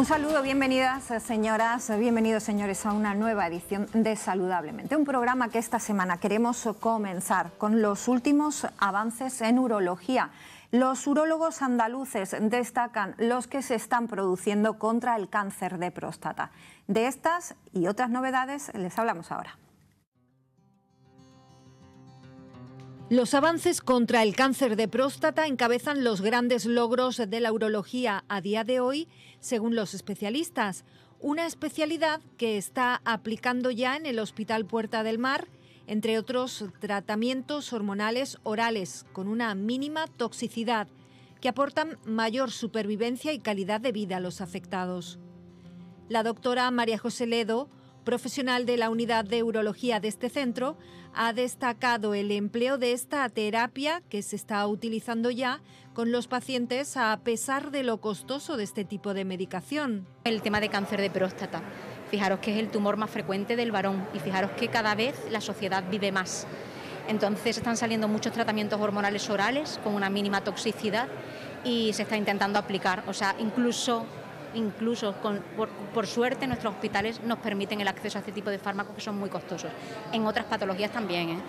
Un saludo, bienvenidas eh, señoras, eh, bienvenidos señores a una nueva edición de Saludablemente, un programa que esta semana queremos comenzar con los últimos avances en urología. Los urólogos andaluces destacan los que se están produciendo contra el cáncer de próstata. De estas y otras novedades les hablamos ahora. Los avances contra el cáncer de próstata encabezan los grandes logros de la urología a día de hoy, según los especialistas, una especialidad que está aplicando ya en el Hospital Puerta del Mar, entre otros tratamientos hormonales orales con una mínima toxicidad, que aportan mayor supervivencia y calidad de vida a los afectados. La doctora María José Ledo profesional de la unidad de urología de este centro, ha destacado el empleo de esta terapia que se está utilizando ya con los pacientes a pesar de lo costoso de este tipo de medicación. El tema de cáncer de próstata. Fijaros que es el tumor más frecuente del varón y fijaros que cada vez la sociedad vive más. Entonces están saliendo muchos tratamientos hormonales orales con una mínima toxicidad y se está intentando aplicar. O sea, incluso incluso por, suerte nuestros hospitales nos permiten el acceso a este tipo de fármacos que son muy costosos. En otras patologías también. ¿eh?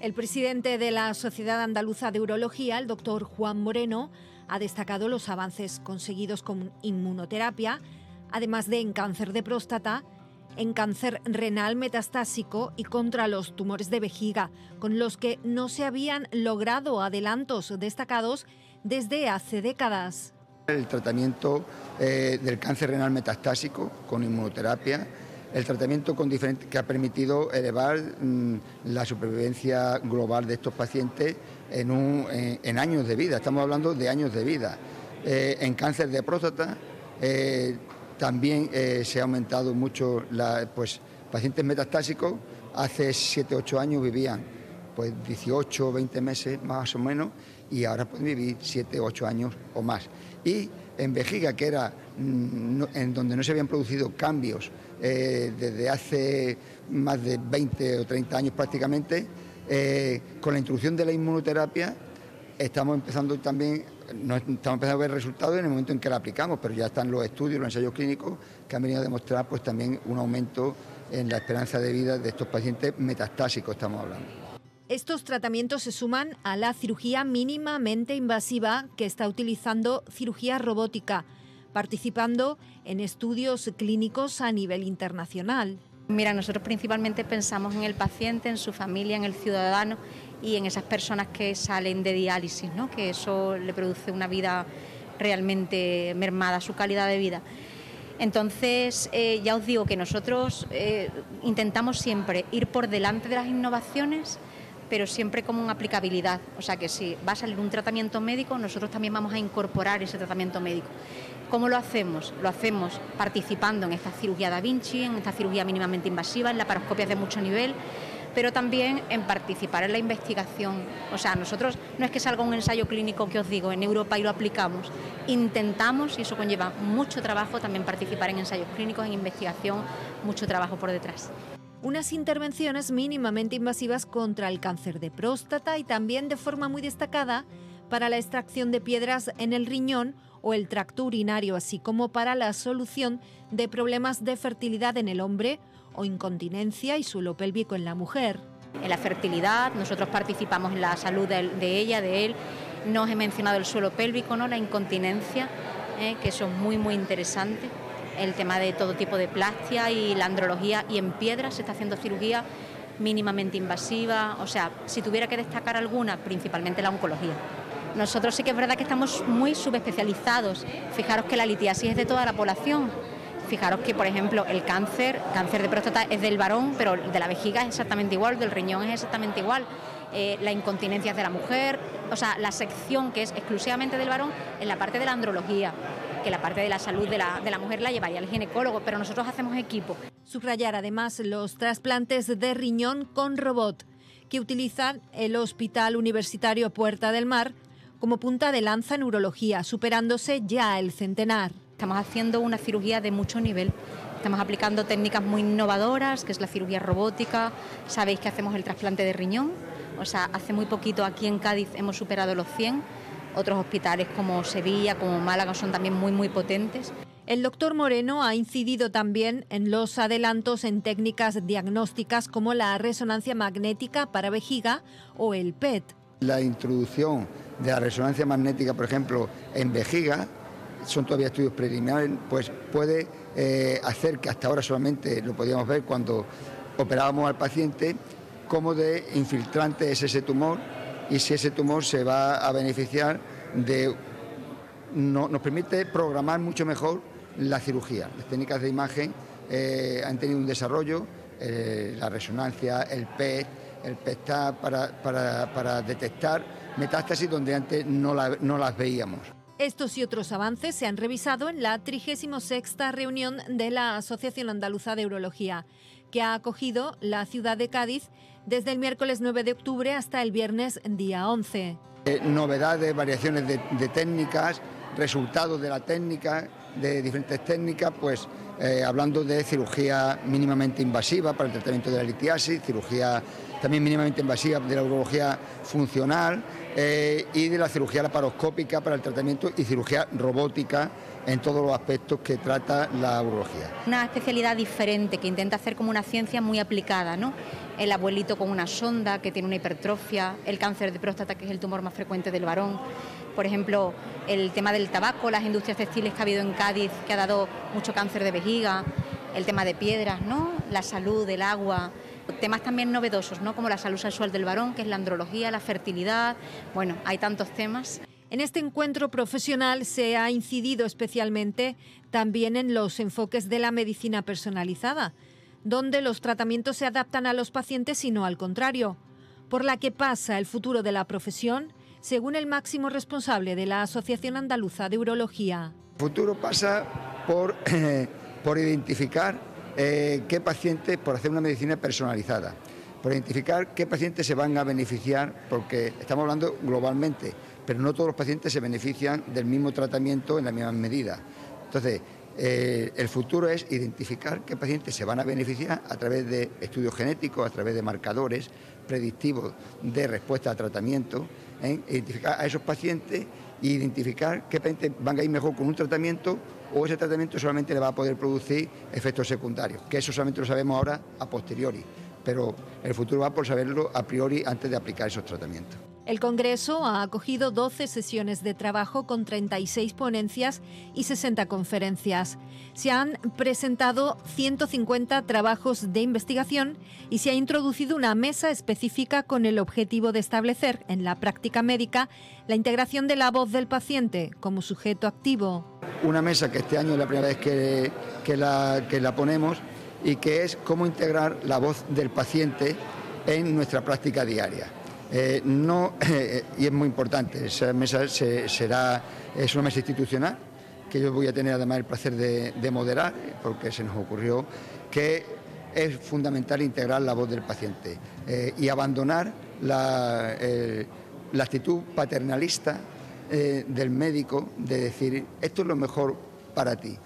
El presidente de la Sociedad Andaluza de Urología, el doctor Juan Moreno, ha destacado los avances conseguidos con inmunoterapia, además de en cáncer de próstata, en cáncer renal metastásico y contra los tumores de vejiga, con los que no se habían logrado adelantos destacados desde hace décadas. El tratamiento eh, del cáncer renal metastásico con inmunoterapia, el tratamiento con que ha permitido elevar mm, la supervivencia global de estos pacientes eh, en, años de vida, estamos hablando de años de vida. Eh, en cáncer de próstata también se ha aumentado mucho, pues pacientes metastásicos hace 7-8 años vivían pues 18 20 meses más o menos y ahora pueden vivir 7, 8 años o más y en Vejiga, que era mm, en donde no se habían producido cambios eh, desde hace más de 20 o 30 años prácticamente, eh, con la introducción de la inmunoterapia estamos empezando también, no estamos empezando a ver resultados en el momento en que la aplicamos, pero ya están los estudios, los ensayos clínicos que han venido a demostrar pues también un aumento en la esperanza de vida de estos pacientes metastásicos, estamos hablando. Estos tratamientos se suman a la cirugía mínimamente invasiva que está utilizando cirugía robótica, participando en estudios clínicos a nivel internacional. Mira, nosotros principalmente pensamos en el paciente, en su familia, en el ciudadano y en esas personas que salen de diálisis, ¿no? que eso le produce una vida realmente mermada, su calidad de vida. Entonces, eh, ya os digo que nosotros eh, intentamos siempre ir por delante de las innovaciones pero siempre como una aplicabilidad. O sea que si va a salir un tratamiento médico, nosotros también vamos a incorporar ese tratamiento médico. ¿Cómo lo hacemos? Lo hacemos participando en esta cirugía da Vinci, en esta cirugía mínimamente invasiva, en laparoscopias de mucho nivel, pero también en participar en la investigación. O sea, nosotros no es que salga un ensayo clínico que os digo en Europa y lo aplicamos, intentamos, y eso conlleva mucho trabajo, también participar en ensayos clínicos, en investigación, mucho trabajo por detrás unas intervenciones mínimamente invasivas contra el cáncer de próstata y también de forma muy destacada para la extracción de piedras en el riñón o el tracto urinario, así como para la solución de problemas de fertilidad en el hombre o incontinencia y suelo pélvico en la mujer. En la fertilidad, nosotros participamos en la salud de, ella, de él. No os he mencionado el suelo pélvico, ¿no? la incontinencia, ¿eh? que son muy, muy interesantes el tema de todo tipo de plastia y la andrología y en piedra se está haciendo cirugía mínimamente invasiva, o sea, si tuviera que destacar alguna, principalmente la oncología. Nosotros sí que es verdad que estamos muy subespecializados. Fijaros que la litiasis es de toda la población. Fijaros que, por ejemplo, el cáncer, cáncer de próstata es del varón, pero el de la vejiga es exactamente igual, del riñón es exactamente igual. Eh, la incontinencia es de la mujer, o sea, la sección que es exclusivamente del varón en la parte de la andrología que la parte de la salud de la, de la mujer la llevaría el ginecólogo, pero nosotros hacemos equipo. Subrayar además los trasplantes de riñón con robot que utilizan el Hospital Universitario Puerta del Mar como punta de lanza en urología, superándose ya el centenar. Estamos haciendo una cirugía de mucho nivel. Estamos aplicando técnicas muy innovadoras, que es la cirugía robótica. Sabéis que hacemos el trasplante de riñón. O sea, hace muy poquito aquí en Cádiz hemos superado los 100 otros hospitales como Sevilla, como Málaga son también muy, muy potentes. El doctor Moreno ha incidido también en los adelantos en técnicas diagnósticas como la resonancia magnética para vejiga o el PET. La introducción de la resonancia magnética, por ejemplo, en vejiga, son todavía estudios preliminares, pues puede eh, hacer que hasta ahora solamente lo podíamos ver cuando operábamos al paciente, cómo de infiltrante es ese tumor y si ese tumor se va a beneficiar de... nos permite programar mucho mejor la cirugía. Las técnicas de imagen eh, han tenido un desarrollo, eh, la resonancia, el PET, el PET para, para, detectar metástasis donde antes no, no las veíamos. Estos y otros avances se han revisado en la 36 reunión de la Asociación Andaluza de Urología, que ha acogido la ciudad de Cádiz desde el miércoles 9 de octubre hasta el viernes día 11. Eh, novedades, variaciones de, técnicas, resultados de la técnica, de diferentes técnicas, pues eh, hablando de cirugía mínimamente invasiva para el tratamiento de la litiasis, cirugía también mínimamente invasiva de la urología funcional eh, y de la cirugía laparoscópica para el tratamiento y cirugía robótica en todos los aspectos que trata la urología. Una especialidad diferente que intenta hacer como una ciencia muy aplicada, ¿no? el abuelito con una sonda que tiene una hipertrofia, el cáncer de próstata que es el tumor más frecuente del varón, por ejemplo, el tema del tabaco, las industrias textiles que ha habido en Cádiz, que ha dado mucho cáncer de vejiga, el tema de piedras, ¿no? la salud, el agua, temas también novedosos, ¿no? como la salud sexual del varón, que es la andrología, la fertilidad, bueno, hay tantos temas. En este encuentro profesional se ha incidido especialmente también en los enfoques de la medicina personalizada donde los tratamientos se adaptan a los pacientes y no al contrario, por la que pasa el futuro de la profesión, según el máximo responsable de la Asociación Andaluza de Urología. El futuro pasa por, eh, por identificar eh, qué pacientes, por hacer una medicina personalizada, por identificar qué pacientes se van a beneficiar, porque estamos hablando globalmente, pero no todos los pacientes se benefician del mismo tratamiento en la misma medida. Entonces, eh, el futuro es identificar qué pacientes se van a beneficiar a través de estudios genéticos, a través de marcadores predictivos de respuesta a tratamiento, ¿eh? identificar a esos pacientes e identificar qué pacientes van a ir mejor con un tratamiento o ese tratamiento solamente le va a poder producir efectos secundarios, que eso solamente lo sabemos ahora a posteriori, pero el futuro va por saberlo a priori antes de aplicar esos tratamientos. El Congreso ha acogido 12 sesiones de trabajo con 36 ponencias y 60 conferencias. Se han presentado 150 trabajos de investigación y se ha introducido una mesa específica con el objetivo de establecer en la práctica médica la integración de la voz del paciente como sujeto activo. Una mesa que este año es la primera vez que, la, que la ponemos y que es cómo integrar la voz del paciente en nuestra práctica diaria eh, no, eh, eh, y es muy importante, esa mesa será, es una mesa institucional que yo voy a tener además el placer de, moderar, porque se nos ocurrió que es fundamental integrar la voz del paciente y abandonar la, actitud paternalista del médico de decir esto es lo mejor para ti.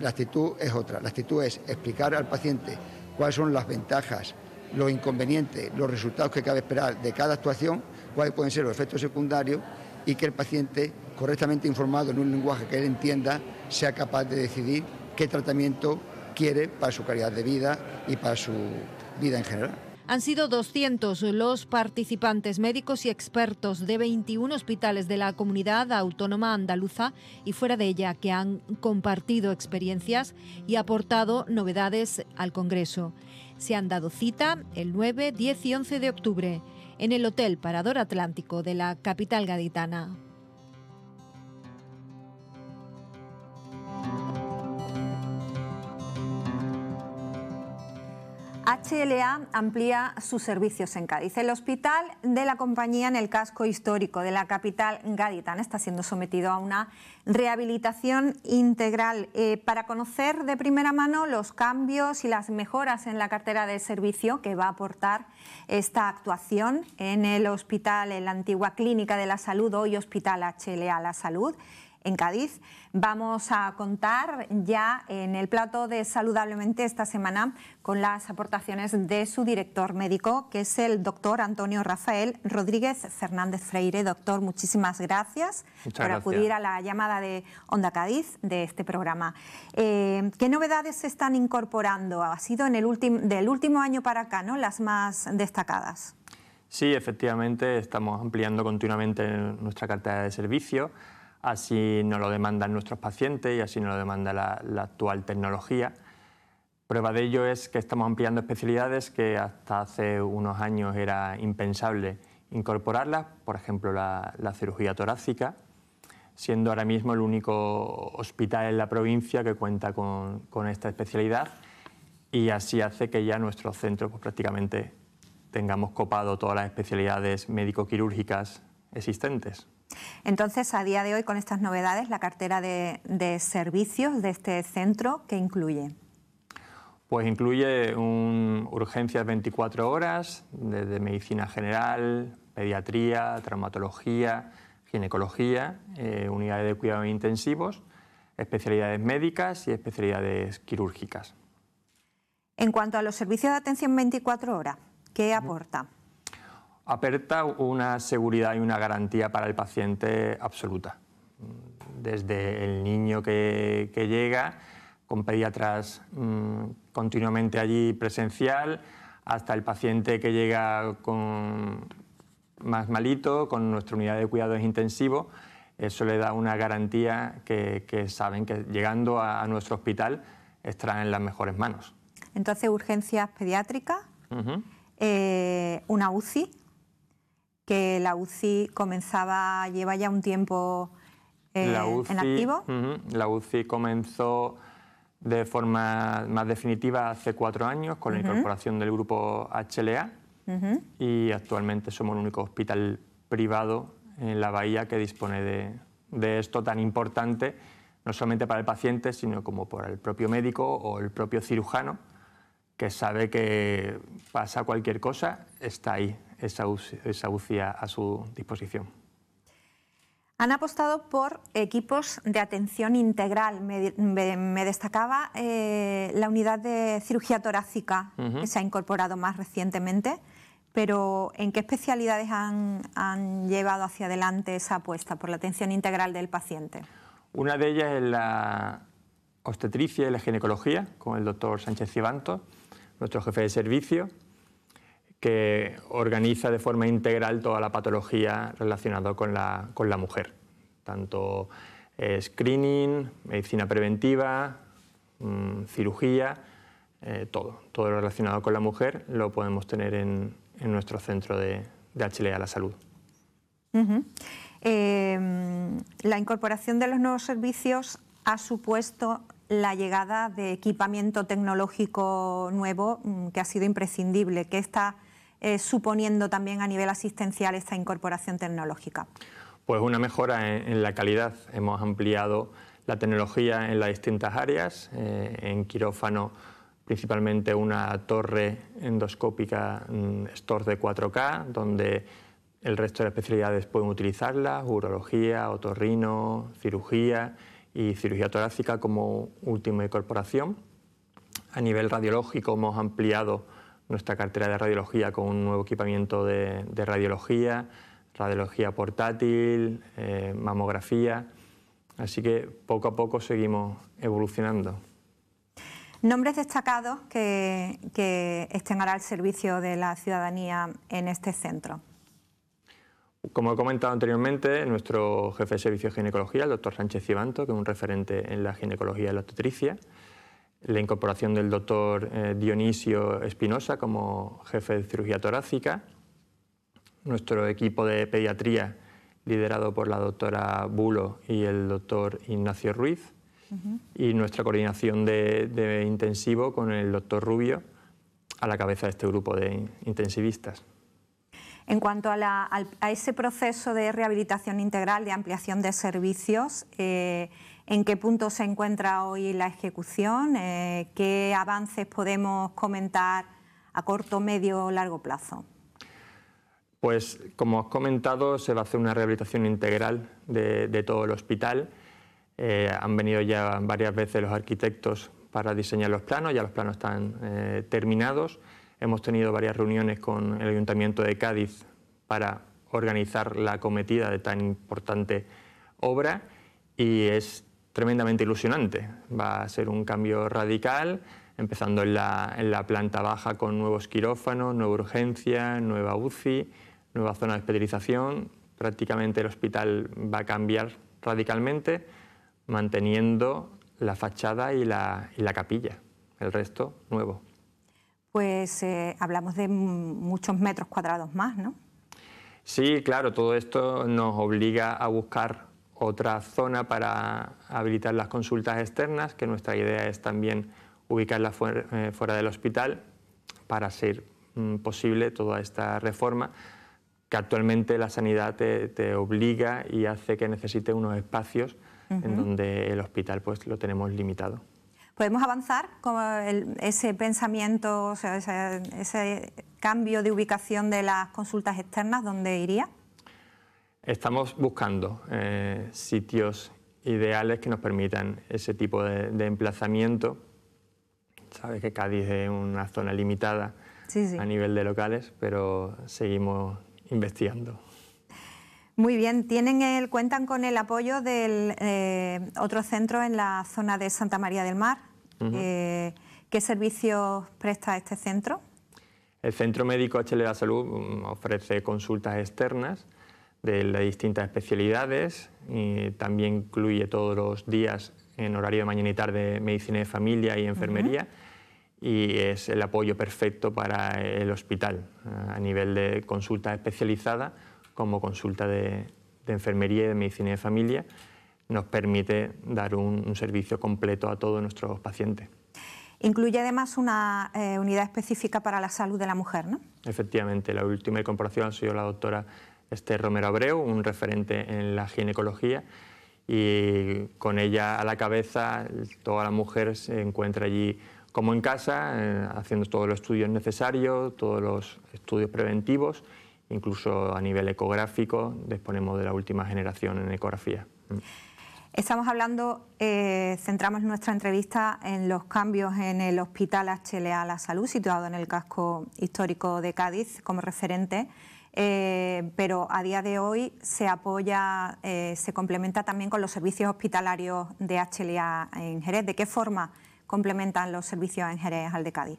la actitud es otra, la actitud es explicar al paciente cuáles son las ventajas, los inconvenientes, los resultados que cabe esperar de cada actuación, cuáles pueden ser los efectos secundarios y que el paciente, correctamente informado en un lenguaje que él entienda, sea capaz de decidir qué tratamiento quiere para su calidad de vida y para su vida en general. Han sido 200 los participantes médicos y expertos de 21 hospitales de la comunidad autónoma andaluza y fuera de ella que han compartido experiencias y aportado novedades al Congreso se han dado cita el 9, 10 y 11 de octubre en el Hotel Parador Atlántico de la capital gaditana. HLA amplía sus servicios en Cádiz. El hospital de la compañía en el casco histórico de la capital gaditana está siendo sometido a una rehabilitación integral. Eh, para conocer de primera mano los cambios y las mejoras en la cartera de servicio que va a aportar esta actuación en el hospital, en la antigua Clínica de la Salud, hoy Hospital HLA La Salud, en Cádiz. Vamos a contar ya en el plato de Saludablemente esta semana con las aportaciones de su director médico, que es el doctor Antonio Rafael Rodríguez Fernández Freire. Doctor, muchísimas gracias por acudir a la llamada de Onda Cádiz de este programa. Eh, ¿Qué novedades se están incorporando? Ha sido en el del último año para acá, ¿no? Las más destacadas. Sí, efectivamente, estamos ampliando continuamente nuestra cartera de servicios así nos lo demandan nuestros pacientes y así nos lo demanda la, actual tecnología. Prueba de ello es que estamos ampliando especialidades que hasta hace unos años era impensable incorporarlas, por ejemplo la, cirugía torácica, siendo ahora mismo el único hospital en la provincia que cuenta con, esta especialidad y así hace que ya nuestro centro pues, prácticamente tengamos copado todas las especialidades médico-quirúrgicas existentes. Entonces, a día de hoy, con estas novedades, la cartera de, servicios de este centro, ¿qué incluye? Pues incluye un, urgencias 24 horas, desde medicina general, pediatría, traumatología, ginecología, eh, unidades de cuidados intensivos, especialidades médicas y especialidades quirúrgicas. En cuanto a los servicios de atención 24 horas, ¿qué aporta? aperta una seguridad y una garantía para el paciente absoluta. Desde el niño que, llega, con pediatras mm, continuamente allí presencial, hasta el paciente que llega con más malito, con nuestra unidad de cuidados intensivos, eso le da una garantía que, saben que llegando a, nuestro hospital estarán en las mejores manos. Entonces, urgencias pediátricas, eh, una UCI, que la UCI comenzaba, lleva ya un tiempo eh, en activo. la UCI comenzó de forma más definitiva hace cuatro años con la incorporación del grupo HLA y actualmente somos el único hospital privado en la bahía que dispone de, de, esto tan importante, no solamente para el paciente, sino como para el propio médico o el propio cirujano, que sabe que pasa cualquier cosa, está ahí esa, UCI a, su disposición. Han apostado por equipos de atención integral. Me, destacaba eh, la unidad de cirugía torácica, que se ha incorporado más recientemente, pero ¿en qué especialidades han, han, llevado hacia adelante esa apuesta por la atención integral del paciente? Una de ellas es la obstetricia y la ginecología, con el doctor Sánchez Cibanto, nuestro jefe de servicio que organiza de forma integral toda la patología relacionada con la, mujer, tanto eh, screening, medicina preventiva, mm, cirugía, eh, todo, todo lo relacionado con la mujer lo podemos tener en, nuestro centro de, de HLA La Salud. Em, la incorporación de los nuevos servicios ha supuesto la llegada de equipamiento tecnológico nuevo mm, que ha sido imprescindible, que esta eh, suponiendo también a nivel asistencial esta incorporación tecnológica? Pues una mejora en, la calidad. Hemos ampliado la tecnología en las distintas áreas, eh, en quirófano principalmente una torre endoscópica mm, Store de 4K, donde el resto de especialidades pueden utilizarla, urología, otorrino, cirugía y cirugía torácica como última incorporación. A nivel radiológico hemos ampliado nuestra cartera de radiología con un nuevo equipamiento de, radiología, radiología portátil, eh, mamografía. Así que poco a poco seguimos evolucionando. Nombres destacados que, que estén ahora al servicio de la ciudadanía en este centro. Como he comentado anteriormente, nuestro jefe de servicio de ginecología, el doctor Sánchez Cibanto, que es un referente en la ginecología y la obstetricia, la incorporación del doctor eh, Dionisio Espinosa como jefe de cirugía torácica, nuestro equipo de pediatría liderado por la doctora Bulo y el doctor Ignacio Ruiz, y nuestra coordinación de, de, intensivo con el doctor Rubio a la cabeza de este grupo de intensivistas. En cuanto a, la, a ese proceso de rehabilitación integral, de ampliación de servicios, eh, en qué punto se encuentra hoy la ejecución, eh, qué avances podemos comentar a corto, medio o largo plazo. Pues como has comentado, se va a hacer una rehabilitación integral de, todo el hospital. Eh, han venido ya varias veces los arquitectos para diseñar los planos, ya los planos están eh, terminados. Hemos tenido varias reuniones con el Ayuntamiento de Cádiz para organizar la cometida de tan importante obra y es tremendamente ilusionante. Va a ser un cambio radical, empezando en la, planta baja con nuevos quirófanos, nueva urgencia, nueva UCI, nueva zona de hospitalización. Prácticamente el hospital va a cambiar radicalmente, manteniendo la fachada y la, capilla. El resto, nuevo. Pues eh, hablamos de muchos metros cuadrados más, ¿no? Sí, claro, todo esto nos obliga a buscar otra zona para habilitar las consultas externas, que nuestra idea es también ubicarla eh, fuera, del hospital para ser mm, posible toda esta reforma que actualmente la sanidad te, obliga y hace que necesite unos espacios en donde el hospital pues lo tenemos limitado. ¿Podemos avanzar con ese pensamiento, o sea, ese, ese cambio de ubicación de las consultas externas? ¿Dónde iría? Estamos buscando eh, sitios ideales que nos permitan ese tipo de, emplazamiento. Sabes que Cádiz es una zona limitada a nivel de locales, pero seguimos investigando. Muy bien, tienen cuentan con el apoyo de eh, otro centro en la zona de Santa María del Mar. Eh, ¿Qué servicios presta este centro? El Centro Médico HL de la Salud mm, ofrece consultas externas de las distintas especialidades, y también incluye todos los días en horario de mañana y tarde medicina de familia y enfermería. y es el apoyo perfecto para el hospital, a nivel de consulta especializada como consulta de, enfermería y de medicina de familia, nos permite dar un, servicio completo a todos nuestros pacientes. Incluye además una eh, unidad específica para la salud de la mujer, ¿no? Efectivamente, la última incorporación ha sido la doctora este Romero Abreu, un referente en la ginecología, y con ella a la cabeza, toda la mujer se encuentra allí como en casa, eh, haciendo todos los estudios necesarios, todos los estudios preventivos, incluso a nivel ecográfico, disponemos de la última generación en ecografía. Estamos hablando, eh, centramos nuestra entrevista en los cambios en el Hospital HLA La Salud, situado en el casco histórico de Cádiz, como referente eh, pero a día de hoy se apoya, eh, se complementa también con los servicios hospitalarios de HLA en Jerez. ¿De qué forma complementan los servicios en Jerez al de Cádiz?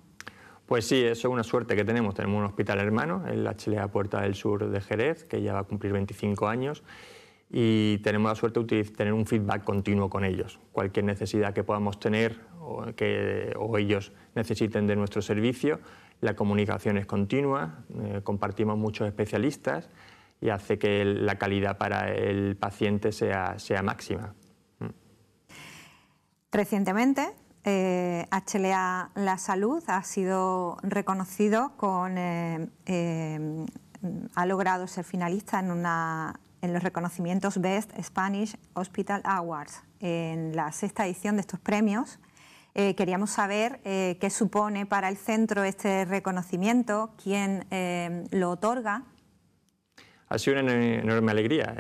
Pues sí, eso es una suerte que tenemos. Tenemos un hospital hermano, el HLA Puerta del Sur de Jerez, que ya va a cumplir 25 años y tenemos la suerte de tener un feedback continuo con ellos. Cualquier necesidad que podamos tener o ellos necesiten de nuestro servicio, la comunicación es continua, eh, compartimos muchos especialistas y hace que la calidad para el paciente sea, máxima. Mm. Recientemente, HLA eh, La Salud ha sido reconocido con. Eh, ha logrado ser finalista en los reconocimientos Best Spanish Hospital Awards en la sexta edición de estos premios eh, queríamos saber eh, qué supone para el centro este reconocimiento, quién eh, lo otorga. Ha sido una enorme alegría.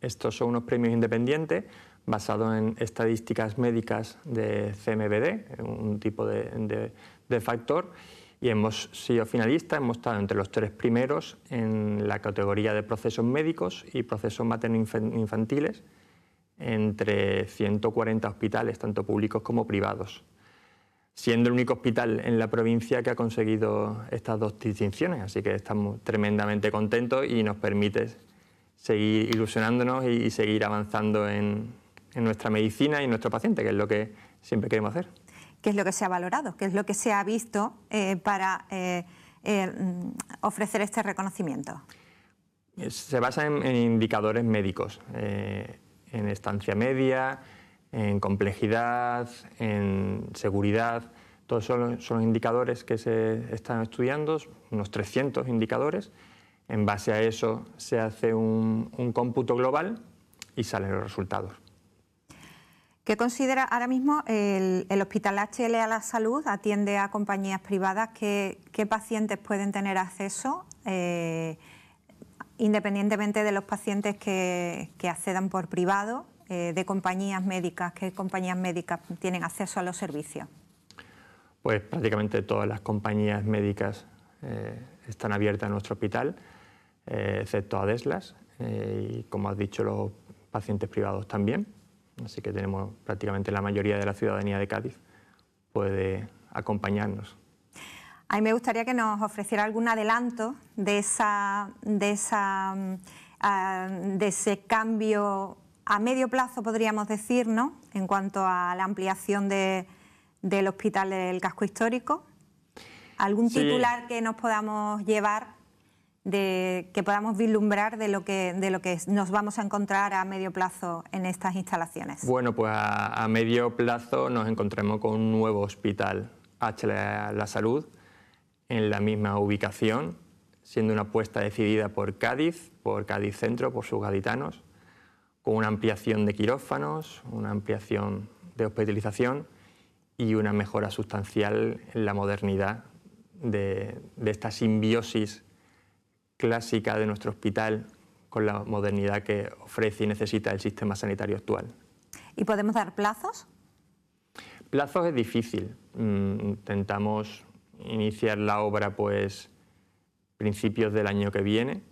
estos son unos premios independientes basados en estadísticas médicas de CMBD, un tipo de, factor, y hemos sido finalistas, hemos estado entre los tres primeros en la categoría de procesos médicos y procesos materno-infantiles entre 140 hospitales, tanto públicos como privados, siendo el único hospital en la provincia que ha conseguido estas dos distinciones. Así que estamos tremendamente contentos y nos permite seguir ilusionándonos y seguir avanzando en, nuestra medicina y en nuestro paciente, que es lo que siempre queremos hacer. ¿Qué es lo que se ha valorado? ¿Qué es lo que se ha visto eh, para eh, eh, mm, ofrecer este reconocimiento? Se basa en, indicadores médicos en estancia media, en complejidad, en seguridad. Todos son, son indicadores que se están estudiando, unos 300 indicadores. En base a eso se hace un, cómputo global y salen los resultados. ¿Qué considera ahora mismo el, Hospital HL a la Salud? ¿Atiende a compañías privadas? ¿Qué, pacientes pueden tener acceso? Eh, independientemente de los pacientes que, accedan por privado, eh, de compañías médicas, qué compañías médicas tienen acceso a los servicios. Pues prácticamente todas las compañías médicas eh, están abiertas en nuestro hospital, eh, excepto excepto Deslas y como has dicho, los pacientes privados también. Así que tenemos prácticamente la mayoría de la ciudadanía de Cádiz puede acompañarnos. A mí me gustaría que nos ofreciera algún adelanto mm, ah, de, ese cambio a medio plazo, podríamos decir, ¿no? en cuanto a la ampliación del hospital del casco histórico. ¿Algún titular que nos podamos llevar, que podamos vislumbrar de lo que, nos vamos a encontrar a medio plazo en estas instalaciones? Bueno, pues a, medio plazo nos encontremos con un nuevo hospital, HLA La Salud, en la misma ubicación, siendo una apuesta decidida por Cádiz, por Cádiz Centro, por sus gaditanos, con una ampliación de quirófanos, una ampliación de hospitalización y una mejora sustancial en la modernidad de, esta simbiosis clásica de nuestro hospital con la modernidad que ofrece y necesita el sistema sanitario actual. ¿Y podemos dar plazos? Plazos es difícil. Mm, intentamos iniciar la obra pues principios del año que viene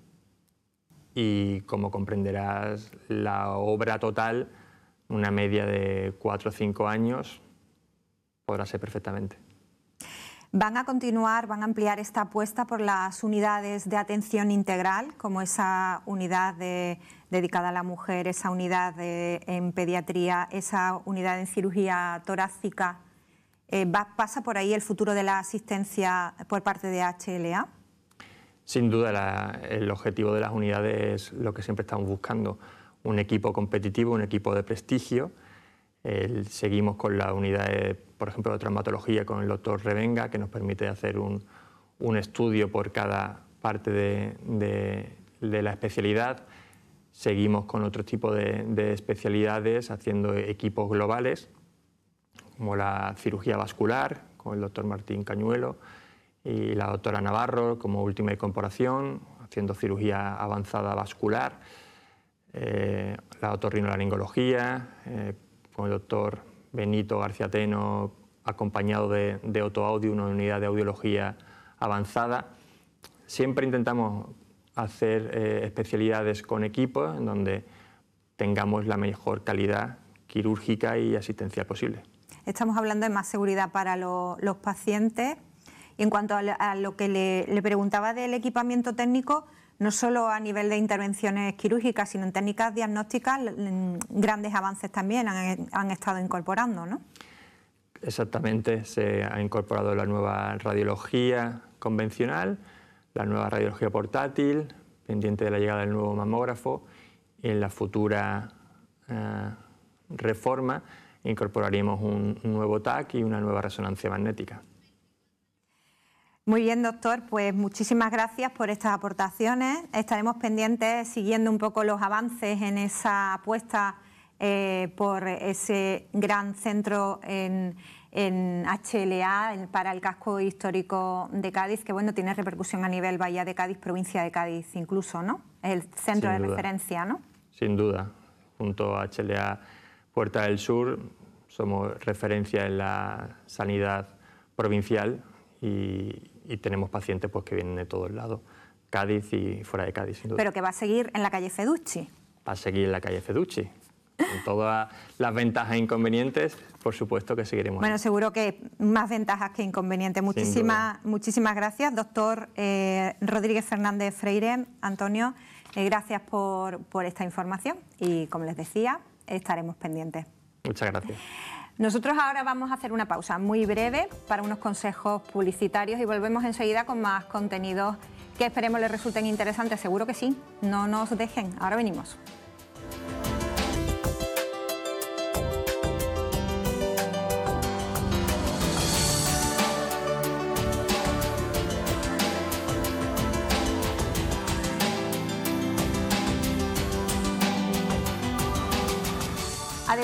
y como comprenderás la obra total una media de cuatro o cinco años podrá ser perfectamente. ¿Van a continuar, van a ampliar esta apuesta por las unidades de atención integral, como esa unidad dedicada a la mujer, esa unidad en pediatría, esa unidad en cirugía torácica? Eh, ¿Pasa por ahí el futuro de la asistencia por parte de HLA? Sin duda, el objetivo de las unidades es lo que siempre estamos buscando, un equipo competitivo, un equipo de prestigio. seguimos con las unidades, por ejemplo, de traumatología con el doctor Revenga, que nos permite hacer un, estudio por cada parte de, la especialidad. Seguimos con otro tipo de especialidades haciendo equipos globales como la cirugía vascular, con el doctor Martín Cañuelo, y la doctora Navarro como última incorporación, haciendo cirugía avanzada vascular, eh, la otorrinolaringología, eh, con el doctor Benito García Teno, acompañado de, de Otoaudio, una unidad de audiología avanzada. Siempre intentamos hacer eh, especialidades con equipos en donde tengamos la mejor calidad quirúrgica y asistencia posible. Estamos hablando de más seguridad para los pacientes. en cuanto a, lo que le, preguntaba del equipamiento técnico, no solo a nivel de intervenciones quirúrgicas, sino en técnicas diagnósticas, grandes avances también han, estado incorporando, ¿no? Exactamente, se ha incorporado la nueva radiología convencional, la nueva radiología portátil, pendiente de la llegada del nuevo mamógrafo, en la futura eh, reforma incorporaríamos un, nuevo TAC y una nueva resonancia magnética. Muy bien, doctor, pues muchísimas gracias por estas aportaciones. Estaremos pendientes siguiendo un poco los avances en esa apuesta eh, por ese gran centro en, HLA para el casco histórico de Cádiz, que bueno, tiene repercusión a nivel Bahía de Cádiz, provincia de Cádiz incluso, ¿no? Es el centro de referencia, ¿no? Sin duda, junto a HLA Puerta del Sur somos referencia en la sanidad provincial y, tenemos pacientes pues, que vienen de todos lados, Cádiz y fuera de Cádiz, sin duda. Pero que va a seguir en la calle Feducci. Va a seguir en la calle Feducci. Con todas las ventajas e inconvenientes, por supuesto que seguiremos. Bueno, seguro que más ventajas que inconvenientes. Muchísimas, muchísimas gracias, doctor eh, Rodríguez Fernández Freire. Antonio, eh, gracias por esta información y, como les decía, estaremos pendientes. Muchas gracias. Nosotros ahora vamos a hacer una pausa muy breve para unos consejos publicitarios y volvemos enseguida con más contenidos que esperemos les resulten interesantes. Seguro que sí, no nos dejen. Ahora venimos.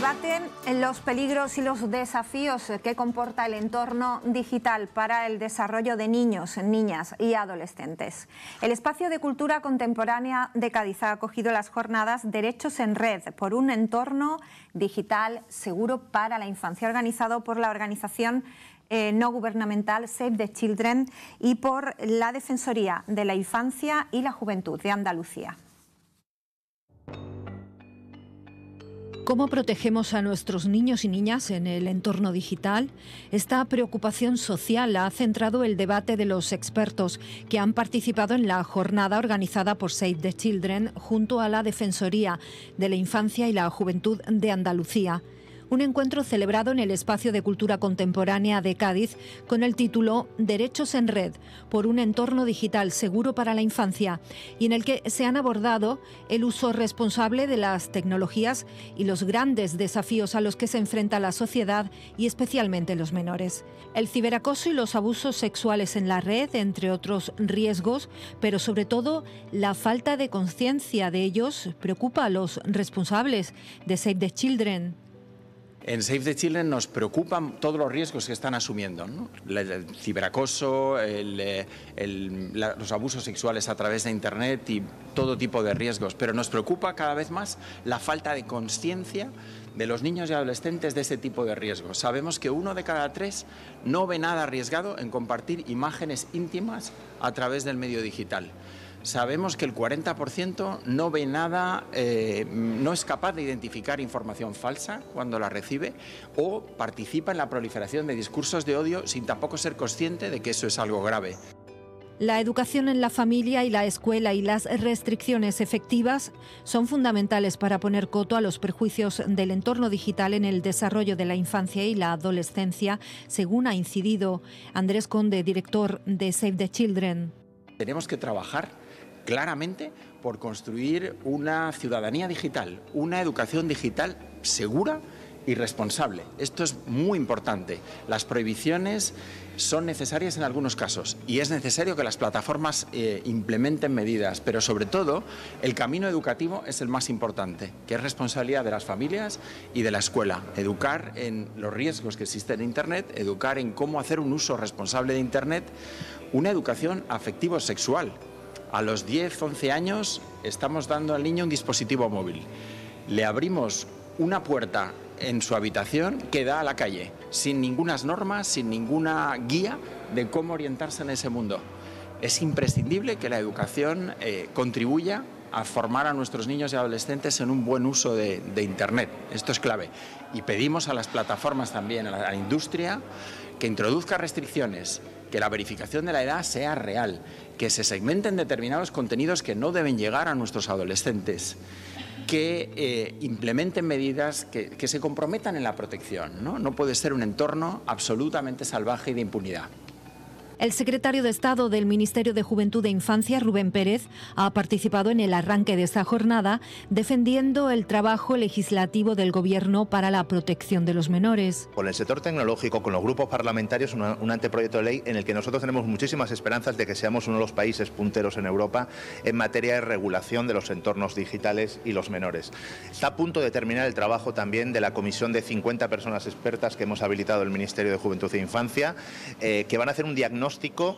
debate los peligros y los desafíos que comporta el entorno digital para el desarrollo de niños, niñas y adolescentes. El espacio de cultura contemporánea de Cádiz ha acogido las jornadas Derechos en Red por un entorno digital seguro para la infancia, organizado por la organización eh, no gubernamental Save the Children y por la Defensoría de la Infancia y la Juventud de Andalucía. ¿Cómo protegemos a nuestros niños y niñas en el entorno digital? Esta preocupación social ha centrado el debate de los expertos que han participado en la jornada organizada por Save the Children junto a la Defensoría de la Infancia y la Juventud de Andalucía un encuentro celebrado en el Espacio de Cultura Contemporánea de Cádiz con el título Derechos en Red, por un entorno digital seguro para la infancia, y en el que se han abordado el uso responsable de las tecnologías y los grandes desafíos a los que se enfrenta la sociedad y especialmente los menores. El ciberacoso y los abusos sexuales en la red, entre otros riesgos, pero sobre todo la falta de conciencia de ellos preocupa a los responsables de Save the Children. En Save the Children nos preocupan todos los riesgos que están asumiendo, el, ciberacoso, eh, los abusos sexuales a través de Internet y todo tipo de riesgos, pero nos preocupa cada vez más la falta de conciencia de los niños y adolescentes de ese tipo de riesgos. Sabemos que uno de cada tres no ve nada arriesgado en compartir imágenes íntimas a través del medio digital sabemos que el 40% no ve nada, eh, no es capaz de identificar información falsa cuando la recibe o participa en la proliferación de discursos de odio sin tampoco ser consciente de que eso es algo grave. La educación en la familia y la escuela y las restricciones efectivas son fundamentales para poner coto a los prejuicios del entorno digital en el desarrollo de la infancia y la adolescencia, según ha incidido Andrés Conde, director de Save the Children. Tenemos que trabajar claramente por construir una ciudadanía digital, una educación digital segura y responsable. Esto es muy importante. Las prohibiciones son necesarias en algunos casos y es necesario que las plataformas eh, implementen medidas, pero sobre todo el camino educativo es el más importante, que es responsabilidad de las familias y de la escuela. Educar en los riesgos que existen en Internet, educar en cómo hacer un uso responsable de Internet, una educación afectivo-sexual, a los 10, 11 años estamos dando al niño un dispositivo móvil. Le abrimos una puerta en su habitación que da a la calle, sin ninguna norma, sin ninguna guía de cómo orientarse en ese mundo. Es imprescindible que la educación eh, contribuya a formar a nuestros niños y adolescentes en un buen uso de, Internet. Esto es clave. Y pedimos a las plataformas también, a la industria, que introduzca restricciones, que la verificación de la edad sea real, que se segmenten determinados contenidos que no deben llegar a nuestros adolescentes, que eh, implementen medidas que, se comprometan en la protección. no puede ser un entorno absolutamente salvaje y de impunidad. El secretario de Estado del Ministerio de Juventud e Infancia, Rubén Pérez, ha participado en el arranque de esta jornada defendiendo el trabajo legislativo del Gobierno para la protección de los menores. Con el sector tecnológico, con los grupos parlamentarios, un anteproyecto de ley en el que nosotros tenemos muchísimas esperanzas de que seamos uno de los países punteros en Europa en materia de regulación de los entornos digitales y los menores. Está a punto de terminar el trabajo también de la comisión de 50 personas expertas que hemos habilitado el Ministerio de Juventud e Infancia, eh, que van a hacer un diagnóstico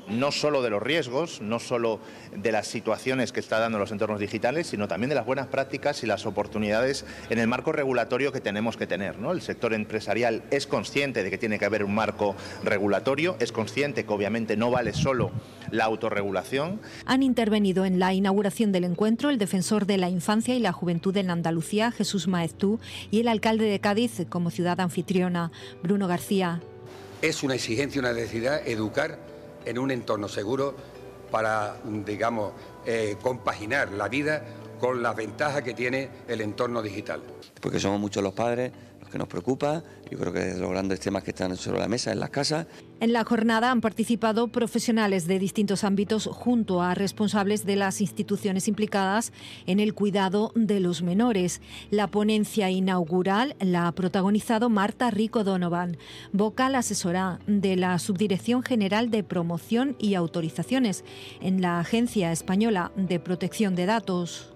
no solo de los riesgos, no solo de las situaciones que está dando los entornos digitales, sino también de las buenas prácticas y las oportunidades en el marco regulatorio que tenemos que tener. El sector empresarial es consciente de que tiene que haber un marco regulatorio, es consciente que obviamente no vale solo la autorregulación. Han intervenido en la inauguración del encuentro el defensor de la infancia y la juventud en Andalucía, Jesús Maestú... y el alcalde de Cádiz como ciudad anfitriona, Bruno García. Es una exigencia, una necesidad educar en un entorno seguro para, digamos, eh, compaginar la vida con las ventajas que tiene el entorno digital. Porque somos muchos los padres que nos preocupa. Yo creo que es los grandes temas que están sobre la mesa en las casas. En la jornada han participado profesionales de distintos ámbitos junto a responsables de las instituciones implicadas en el cuidado de los menores. La ponencia inaugural la ha protagonizado Marta Rico Donovan, vocal asesora de la Subdirección General de Promoción y Autorizaciones en la Agencia Española de Protección de Datos.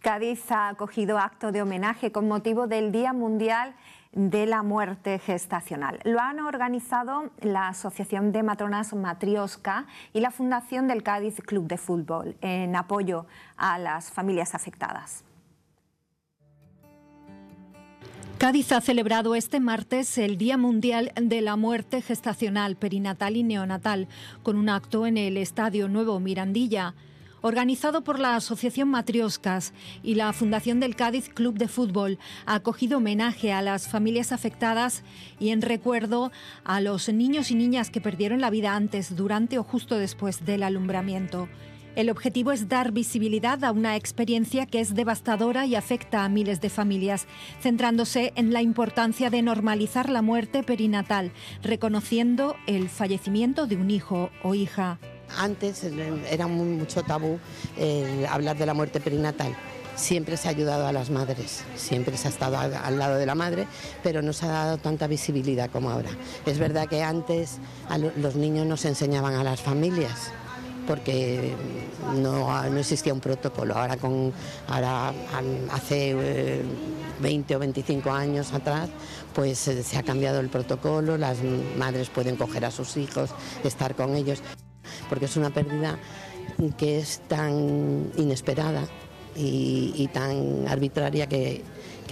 Cádiz ha acogido acto de homenaje con motivo del Día Mundial de la muerte gestacional. Lo han organizado la Asociación de Matronas Matriosca y la Fundación del Cádiz Club de Fútbol en apoyo a las familias afectadas. Cádiz ha celebrado este martes el Día Mundial de la Muerte Gestacional, Perinatal y Neonatal, con un acto en el Estadio Nuevo Mirandilla organizado por la Asociación Matrioscas y la Fundación del Cádiz Club de Fútbol, ha acogido homenaje a las familias afectadas y en recuerdo a los niños y niñas que perdieron la vida antes, durante o justo después del alumbramiento. El objetivo es dar visibilidad a una experiencia que es devastadora y afecta a miles de familias, centrándose en la importancia de normalizar la muerte perinatal, reconociendo el fallecimiento de un hijo o hija. Antes era mucho tabú eh, hablar de la muerte perinatal. Siempre se ha ayudado a las madres, siempre se ha estado al, lado de la madre, pero no se ha dado tanta visibilidad como ahora. Es verdad que antes los niños no se enseñaban a las familias, porque no, existía un protocolo. Ahora, con, ahora hace 20 eh, o 25 años atrás, pues eh, se ha cambiado el protocolo, las madres pueden coger a sus hijos, estar con ellos porque es una pérdida que es tan inesperada y, tan arbitraria que,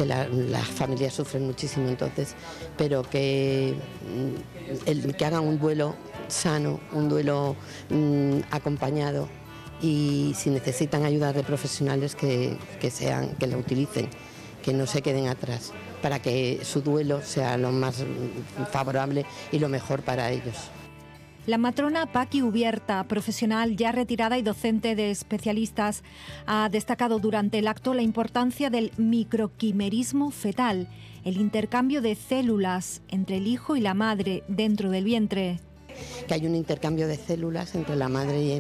las familias sufren muchísimo entonces, pero que, mm, que hagan un duelo sano, un duelo mm, acompañado y si necesitan ayuda de profesionales que, que, sean, que la utilicen, que no se queden atrás, para que su duelo sea lo más mm, favorable y lo mejor para ellos. La matrona Paqui Ubierta, profesional ya retirada y docente de especialistas, ha destacado durante el acto la importancia del microquimerismo fetal, el intercambio de células entre el hijo y la madre dentro del vientre que hay un intercambio de células entre la madre y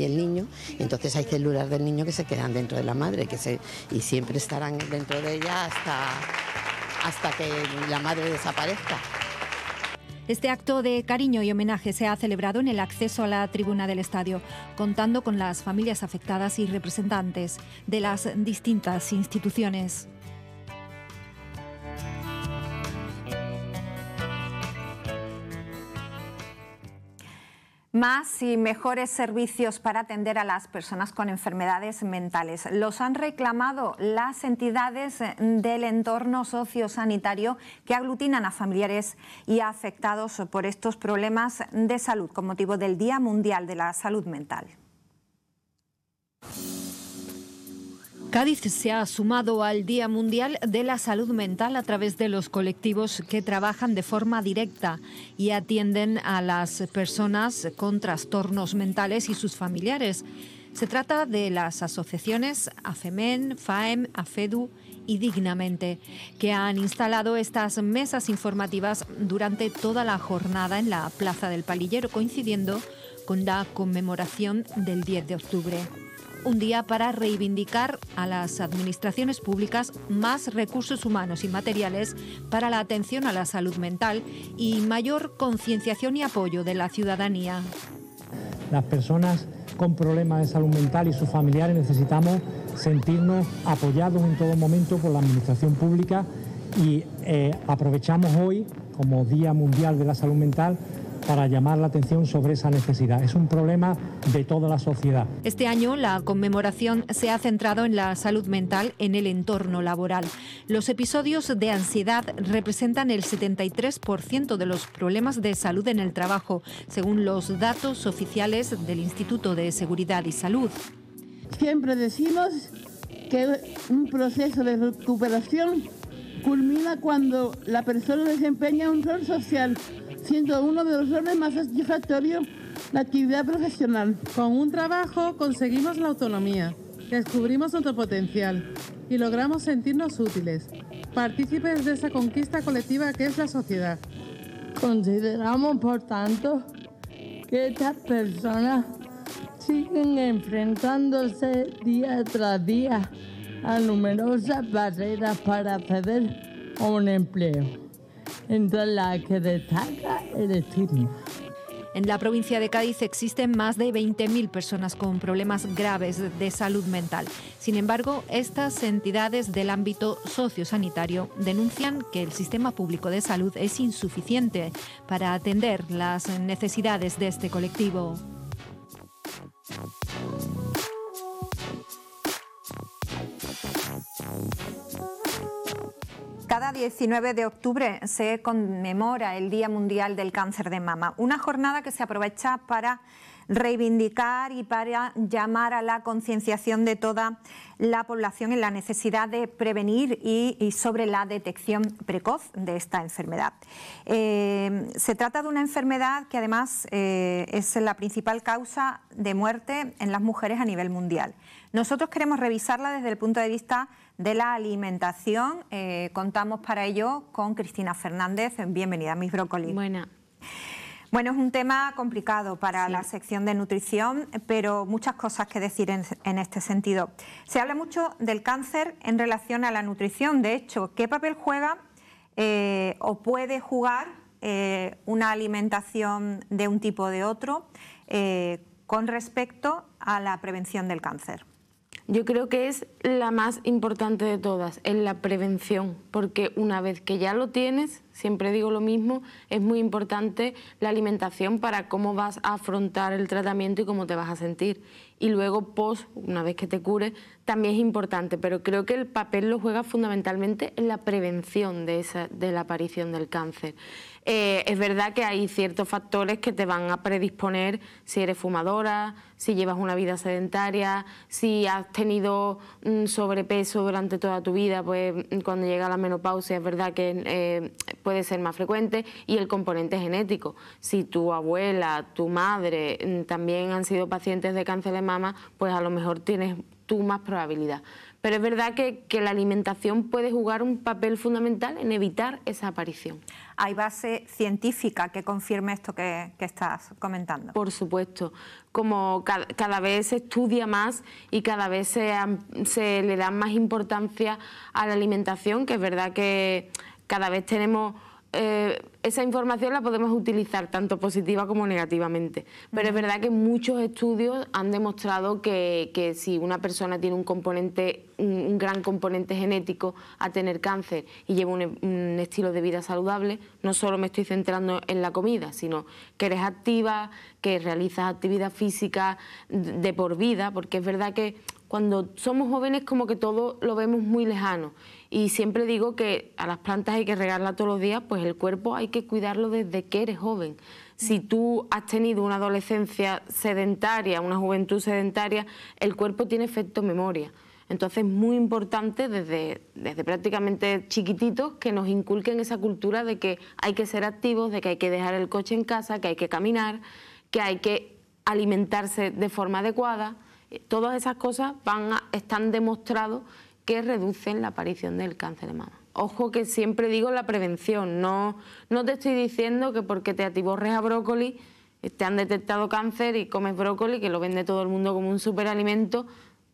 el, niño, entonces hay células del niño que se quedan dentro de la madre que y siempre estarán dentro de ella hasta, hasta que la madre desaparezca. Este acto de cariño y homenaje se ha celebrado en el acceso a la tribuna del estadio, contando con las familias afectadas y representantes de las distintas instituciones. más y mejores servicios para atender a las personas con enfermedades mentales. Los han reclamado las entidades del entorno sociosanitario que aglutinan a familiares y afectados por estos problemas de salud con motivo del Día Mundial de la Salud Mental. Cádiz se ha sumado al Día Mundial de la Salud Mental a través de los colectivos que trabajan de forma directa y atienden a las personas con trastornos mentales y sus familiares. Se trata de las asociaciones AFEMEN, FAEM, AFEDU y Dignamente, que han instalado estas mesas informativas durante toda la jornada en la Plaza del Palillero, coincidiendo con la conmemoración del 10 de octubre un día para reivindicar a las administraciones públicas más recursos humanos y materiales para la atención a la salud mental y mayor concienciación y apoyo de la ciudadanía. Las personas con problemas de salud mental y sus familiares necesitamos sentirnos apoyados en todo momento por la administración pública y eh, aprovechamos hoy como Día Mundial de la Salud Mental para llamar la atención sobre esa necesidad. Es un problema de toda la sociedad. Este año la conmemoración se ha centrado en la salud mental en el entorno laboral. Los episodios de ansiedad representan el 73% de los problemas de salud en el trabajo, según los datos oficiales del Instituto de Seguridad y Salud. Siempre decimos que un proceso de recuperación culmina cuando la persona desempeña un rol social siendo uno de los roles más satisfactorios la actividad profesional. Con un trabajo conseguimos la autonomía, descubrimos nuestro potencial y logramos sentirnos útiles, partícipes de esa conquista colectiva que es la sociedad. Consideramos, por tanto, que estas personas siguen enfrentándose día tras día a numerosas barreras para acceder a un empleo la que destaca En la provincia de Cádiz existen más de 20.000 personas con problemas graves de salud mental. Sin embargo, estas entidades del ámbito sociosanitario denuncian que el sistema público de salud es insuficiente para atender las necesidades de este colectivo. 19 de octubre se conmemora el Día Mundial del Cáncer de Mama, una jornada que se aprovecha para reivindicar y para llamar a la concienciación de toda la población en la necesidad de prevenir y, sobre la detección precoz de esta enfermedad. Eh, se trata de una enfermedad que además eh, es la principal causa de muerte en las mujeres a nivel mundial. Nosotros queremos revisarla desde el punto de vista de la alimentación. Eh, contamos para ello con Cristina Fernández. Bienvenida Mis Brócolis. Buena. Bueno, es un tema complicado para la sección de nutrición, pero muchas cosas que decir en, este sentido. Se habla mucho del cáncer en relación a la nutrición. De hecho, ¿qué papel juega eh, o puede jugar eh, una alimentación de un tipo o de otro con respecto a la prevención del cáncer? yo creo que es la más importante de todas, es la prevención, porque una vez que ya lo tienes, siempre digo lo mismo, es muy importante la alimentación para cómo vas a afrontar el tratamiento y cómo te vas a sentir. Y luego, post, una vez que te cures, también es importante, pero creo que el papel lo juega fundamentalmente en la prevención de, esa, de la aparición del cáncer. Eh, es verdad que hay ciertos factores que te van a predisponer si eres fumadora, si llevas una vida sedentaria, si has tenido mm, sobrepeso durante toda tu vida, pues mm, cuando llega la menopausia es verdad que eh, puede ser más frecuente y el componente genético. Si tu abuela, tu madre mm, también han sido pacientes de cáncer de mama, pues a lo mejor tienes tú más probabilidad. Pero es verdad que, la alimentación puede jugar un papel fundamental en evitar esa aparición. ¿Hay base científica que confirme esto que, estás comentando? Por supuesto. Como cada, vez se estudia más y cada vez se le da más importancia a la alimentación, que es verdad que cada vez tenemos eh, esa información la podemos utilizar tanto positiva como negativamente. Pero es verdad que muchos estudios han demostrado que, que si una persona tiene un componente, un, gran componente genético a tener cáncer y lleva un, estilo de vida saludable, no solo me estoy centrando en la comida, sino que eres activa, que realizas actividad física de por vida, porque es verdad que cuando somos jóvenes como que todo lo vemos muy lejano y siempre digo que a las plantas hay que regarlas todos los días, pues el cuerpo hay que cuidarlo desde que eres joven. Si tú has tenido una adolescencia sedentaria, una juventud sedentaria, el cuerpo tiene efecto memoria. Entonces es muy importante desde, desde prácticamente chiquititos que nos inculquen esa cultura de que hay que ser activos, de que hay que dejar el coche en casa, que hay que caminar, que hay que alimentarse de forma adecuada. Todas esas cosas van están demostrados que reducen la aparición del cáncer de mama. Ojo que siempre digo la prevención, no, no te estoy diciendo que porque te atiborres a brócoli eh, te han detectado cáncer y comes brócoli, que lo vende todo el mundo como un superalimento,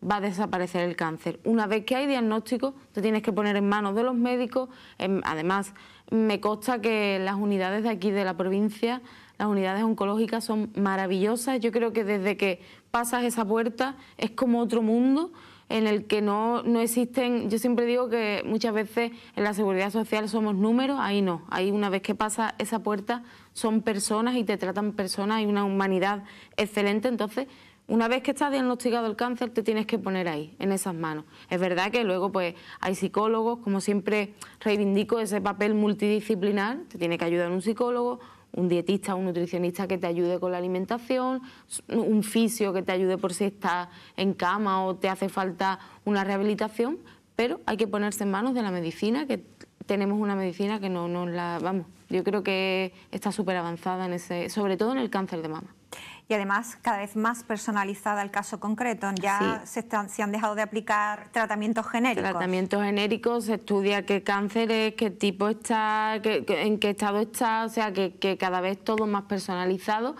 va a desaparecer el cáncer. Una vez que hay diagnóstico, te tienes que poner en manos de los médicos. Em, además, me consta que las unidades de aquí de la provincia, las unidades oncológicas son maravillosas. Yo creo que desde que pasas esa puerta es como otro mundo en el que no, no existen, yo siempre digo que muchas veces en la seguridad social somos números, ahí no, ahí una vez que pasa esa puerta son personas y te tratan personas, y una humanidad excelente, entonces una vez que estás diagnosticado el cáncer, te tienes que poner ahí, en esas manos. Es verdad que luego pues, hay psicólogos, como siempre reivindico ese papel multidisciplinar, te tiene que ayudar un psicólogo, un dietista, un nutricionista que te ayude con la alimentación, un fisio que te ayude por si estás en cama o te hace falta una rehabilitación, pero hay que ponerse en manos de la medicina, que tenemos una medicina que no nos la... Vamos, yo creo que está súper avanzada, en ese, sobre todo en el cáncer de mama y además cada vez más personalizada el caso concreto. Ya se, se, han dejado de aplicar tratamientos genéricos. Tratamientos genéricos, se estudia qué cáncer es, qué tipo está, en qué estado está, o sea que, cada vez todo más personalizado.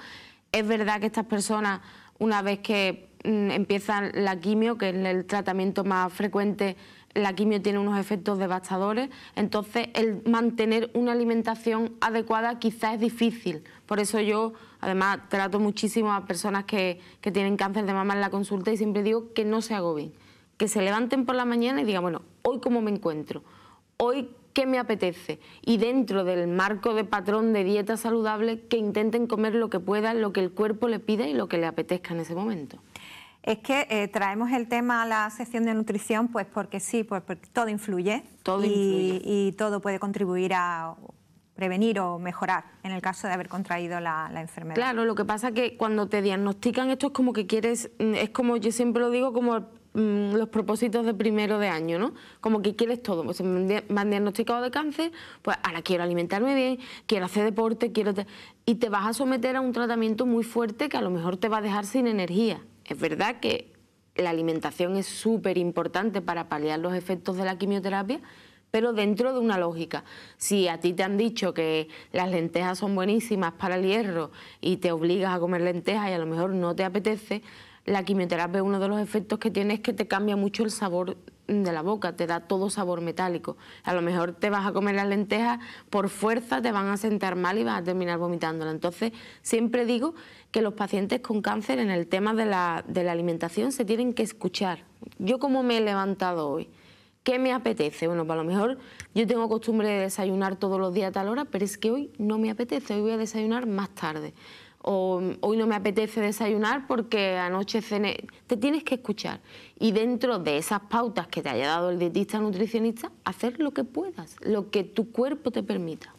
Es verdad que estas personas, una vez que mm, empiezan la quimio, que es el tratamiento más frecuente, la quimio tiene unos efectos devastadores, entonces el mantener una alimentación adecuada quizás es difícil. Por eso yo Además, trato muchísimo a personas que, tienen cáncer de mama en la consulta y siempre digo que no se agobien, que se levanten por la mañana y digan, bueno, hoy cómo me encuentro, hoy qué me apetece y dentro del marco de patrón de dieta saludable que intenten comer lo que puedan, lo que el cuerpo le pida y lo que le apetezca en ese momento. Es que eh, traemos el tema a la sección de nutrición, pues porque sí, pues porque todo influye. Todo influye. Y todo puede contribuir a prevenir o mejorar en el caso de haber contraído la, enfermedad. Claro, lo que pasa es que cuando te diagnostican esto es como que quieres, mm, es como yo siempre lo digo, como mm, los propósitos de primero de año, ¿no? Como que quieres todo. Pues me han diagnosticado de cáncer, pues ahora quiero alimentarme bien, quiero hacer deporte, quiero... Y te vas a someter a un tratamiento muy fuerte que a lo mejor te va a dejar sin energía. Es verdad que la alimentación es súper importante para paliar los efectos de la quimioterapia, pero dentro de una lógica. Si a ti te han dicho que las lentejas son buenísimas para el hierro y te obligas a comer lentejas y a lo mejor no te apetece, la quimioterapia uno de los efectos que tiene es que te cambia mucho el sabor de la boca, te da todo sabor metálico. A lo mejor te vas a comer las lentejas, por fuerza te van a sentar mal y vas a terminar vomitándola. Entonces, siempre digo que los pacientes con cáncer en el tema de la, de la alimentación se tienen que escuchar. Yo como me he levantado hoy, ¿Qué me apetece? Bueno, a lo mejor yo tengo costumbre de desayunar todos los días a tal hora, pero es que hoy no me apetece, hoy voy a desayunar más tarde. O hoy no me apetece desayunar porque anoche cené. Te tienes que escuchar. Y dentro de esas pautas que te haya dado el dietista nutricionista, hacer lo que puedas, lo que tu cuerpo te permita.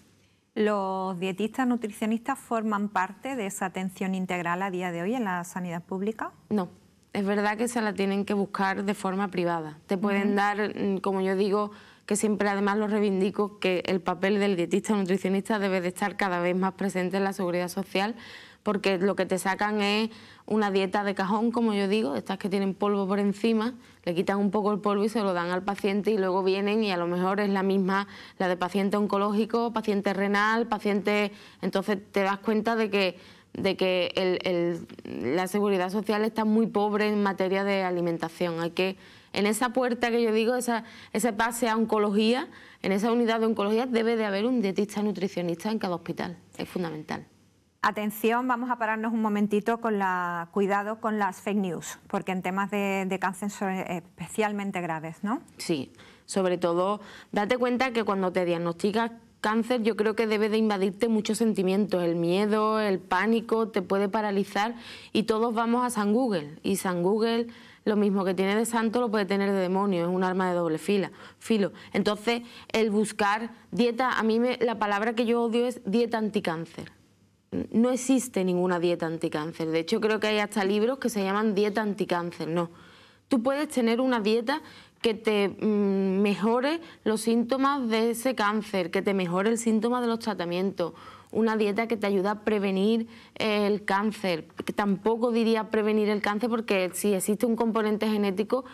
Los dietistas nutricionistas forman parte de esa atención integral a día de hoy en la sanidad pública. No, es verdad que se la tienen que buscar de forma privada. Te pueden dar, mm, como yo digo, que siempre además lo reivindico, que el papel del dietista nutricionista debe de estar cada vez más presente en la seguridad social, porque lo que te sacan es una dieta de cajón, como yo digo, estas que tienen polvo por encima, le quitan un poco el polvo y se lo dan al paciente y luego vienen y a lo mejor es la misma, la de paciente oncológico, paciente renal, paciente... Entonces te das cuenta de que de que la seguridad social está muy pobre en materia de alimentación. Hay que, en esa puerta que yo digo, esa, ese pase a oncología, en esa unidad de oncología debe de haber un dietista nutricionista en cada hospital. Es fundamental. Atención, vamos a pararnos un momentito con la cuidado con las fake news, porque en temas de, de cáncer son especialmente graves, ¿no? Sí, sobre todo, date cuenta que cuando te diagnosticas cáncer yo creo que debe de invadirte muchos sentimientos, el miedo, el pánico, te puede paralizar y todos vamos a San Google y San Google lo mismo que tiene de santo lo puede tener de demonio, es un arma de doble fila, filo. Entonces, el buscar dieta, a mí me, la palabra que yo odio es dieta anticáncer. No existe ninguna dieta anticáncer. De hecho, creo que hay hasta libros que se llaman dieta anticáncer. No. Tú puedes tener una dieta que te mm, mejore los síntomas de ese cáncer, que te mejore el síntoma de los tratamientos, una dieta que te ayuda a prevenir el cáncer, que tampoco diría prevenir el cáncer porque si existe un componente genético,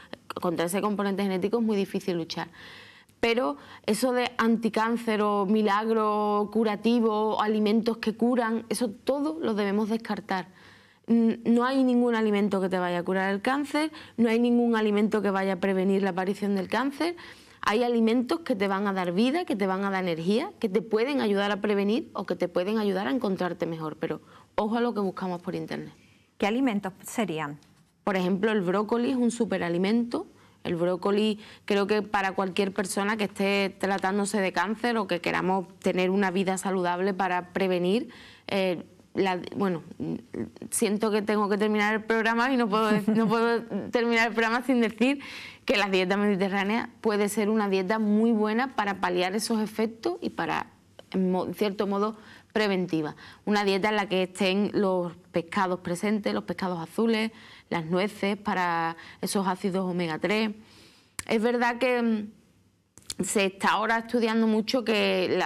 contra ese componente genético es muy difícil luchar. Pero eso de anticáncer o milagro curativo, alimentos que curan, eso todo lo debemos descartar no hay ningún alimento que te vaya a curar el cáncer, no hay ningún alimento que vaya a prevenir la aparición del cáncer. Hay alimentos que te van a dar vida, que te van a dar energía, que te pueden ayudar a prevenir o que te pueden ayudar a encontrarte mejor. Pero ojo a lo que buscamos por internet. ¿Qué alimentos serían? Por ejemplo, el brócoli es un superalimento. El brócoli creo que para cualquier persona que esté tratándose de cáncer o que queramos tener una vida saludable para prevenir, eh, bueno, siento que tengo que terminar el programa y no puedo, no puedo terminar el programa sin decir que la dieta mediterránea puede ser una dieta muy buena para paliar esos efectos y para, en cierto modo, preventiva. Una dieta en la que estén los pescados presentes, los pescados azules, las nueces para esos ácidos omega 3. Es verdad que mm, se está ahora estudiando mucho que